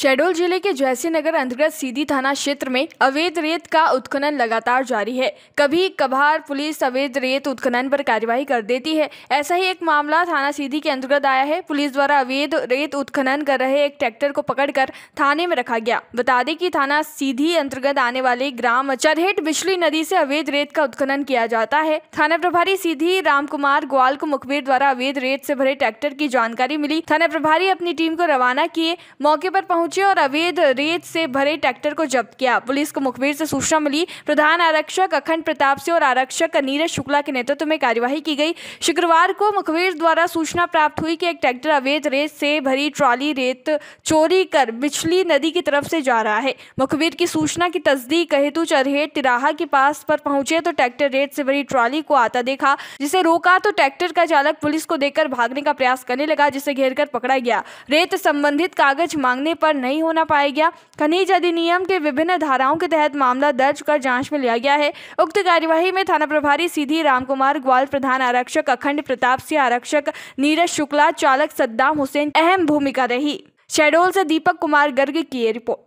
शहडोल जिले के जयसी नगर अंतर्गत सीधी थाना क्षेत्र में अवैध रेत का उत्खनन लगातार जारी है कभी कभार पुलिस अवैध रेत उत्खनन पर कार्यवाही कर देती है ऐसा ही एक मामला थाना सीधी के अंतर्गत आया है पुलिस द्वारा अवैध रेत उत्खनन कर रहे एक ट्रैक्टर को पकड़कर थाने में रखा गया बता दें कि थाना सीधी अंतर्गत आने वाले ग्राम चरहेट बिछली नदी से अवैध रेत का उत्खनन किया जाता है थाना प्रभारी सीधी राम कुमार ग्वाल को मुखबिर द्वारा अवैध रेत से भरे ट्रैक्टर की जानकारी मिली थाना प्रभारी अपनी टीम को रवाना किए मौके पर पहुंच पहुंचे और अवैध रेत से भरे ट्रैक्टर को जब्त किया पुलिस को मुखबिर से सूचना मिली प्रधान आरक्षक अखंड प्रताप सिंह और आरक्षक नीरज शुक्ला के नेतृत्व में कार्यवाही की गई शुक्रवार को मुखबिर द्वारा सूचना प्राप्त हुई कि एक ट्रैक्टर अवैध रेत से भरी ट्रॉली रेत चोरी कर बिछली नदी की तरफ से जा रहा है मुखबिर की सूचना की तस्दीक हेतु चरहेट तिराहा के पास पर पहुंचे तो ट्रैक्टर रेत से भरी ट्रॉली को आता देखा जिसे रोका तो ट्रैक्टर का चालक पुलिस को देखकर भागने का प्रयास करने लगा जिसे घेर कर पकड़ा गया रेत संबंधित कागज मांगने पर नहीं होना पाया गया खनिज अधिनियम के विभिन्न धाराओं के तहत मामला दर्ज कर जांच में लिया गया है उक्त कार्यवाही में थाना प्रभारी सीधी रामकुमार ग्वाल प्रधान आरक्षक अखंड प्रताप सिंह आरक्षक नीरज शुक्ला चालक सद्दाम हुसैन अहम भूमिका रही शहडोल से दीपक कुमार गर्ग की रिपोर्ट